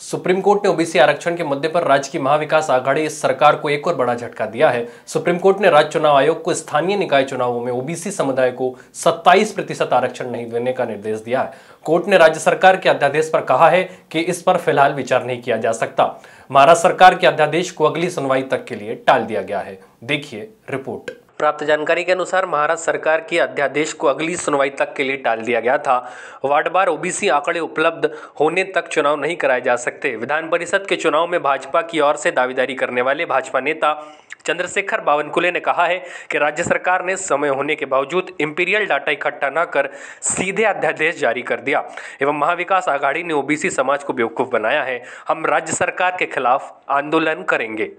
supreme court ने OBC आरक्षण के मुद्दे पर राज्य की महाविकास आघाड़ी सरकार को एक और बड़ा झटका दिया है सुप्रीम कोर्ट ने राज्य चुनाव आयोग को स्थानीय निकाय चुनावों में ओबीसी समुदाय को 27 प्रतिशत आरक्षण नहीं देने का निर्देश दिया है कोर्ट ने राज्य सरकार के अध्यादेश पर कहा है कि इस पर फिलहाल विचार नहीं किया जा सकता महाराष्ट्र सरकार के अध्यादेश को अगली सुनवाई तक के लिए टाल दिया गया है देखिए रिपोर्ट प्राप्त जानकारी के अनुसार महाराष्ट्र सरकार के अध्यादेश को अगली सुनवाई तक के लिए टाल दिया गया था वार्ड बार ओबीसी आंकड़े उपलब्ध होने तक चुनाव नहीं कराए जा सकते विधान परिषद के चुनाव में भाजपा की ओर से दावेदारी करने वाले भाजपा नेता चंद्रशेखर बावनकुले ने कहा है कि राज्य सरकार ने समय होने के बावजूद इंपीरियल डाटा इकट्ठा न कर सीधे अध्यादेश जारी कर दिया एवं महाविकास आघाड़ी ने ओबीसी समाज को बेवकूफ बनाया है हम राज्य सरकार के खिलाफ आंदोलन करेंगे